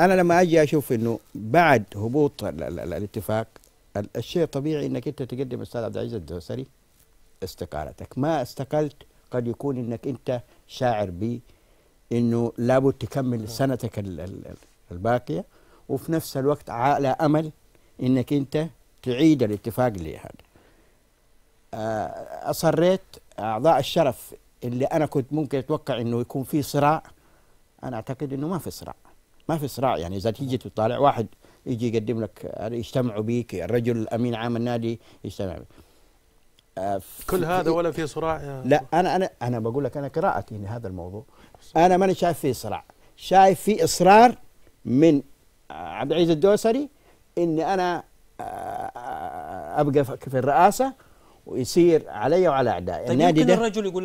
انا لما اجي اشوف انه بعد هبوط ال ال الـ الاتفاق الشيء الطبيعي انك انت تقدم استاذ عبد العزيز الدوسري استقالتك ما استقلت قد يكون انك انت شاعر ب انه لابد تكمل نعم. سنتك الباقيه وفي نفس الوقت على امل انك انت تعيد الاتفاق لهذا آه، اصريت اعضاء الشرف اللي انا كنت ممكن اتوقع انه يكون في صراع انا اعتقد انه ما في صراع ما في صراع يعني اذا تيجي تطالع واحد يجي يقدم لك يجتمعوا بيك الرجل الامين عام النادي يجتمع بيك آه، كل هذا إيه؟ ولا في صراع يا لا انا انا انا بقول لك انا قراءتي لهذا الموضوع انا ماني شايف فيه صراع شايف فيه اصرار من آه، عبد العزيز الدوسري اني انا آه، ابقى في الرئاسه ويصير علي وعلى اعدائي طيب النادي يمكن الرجل يقول لك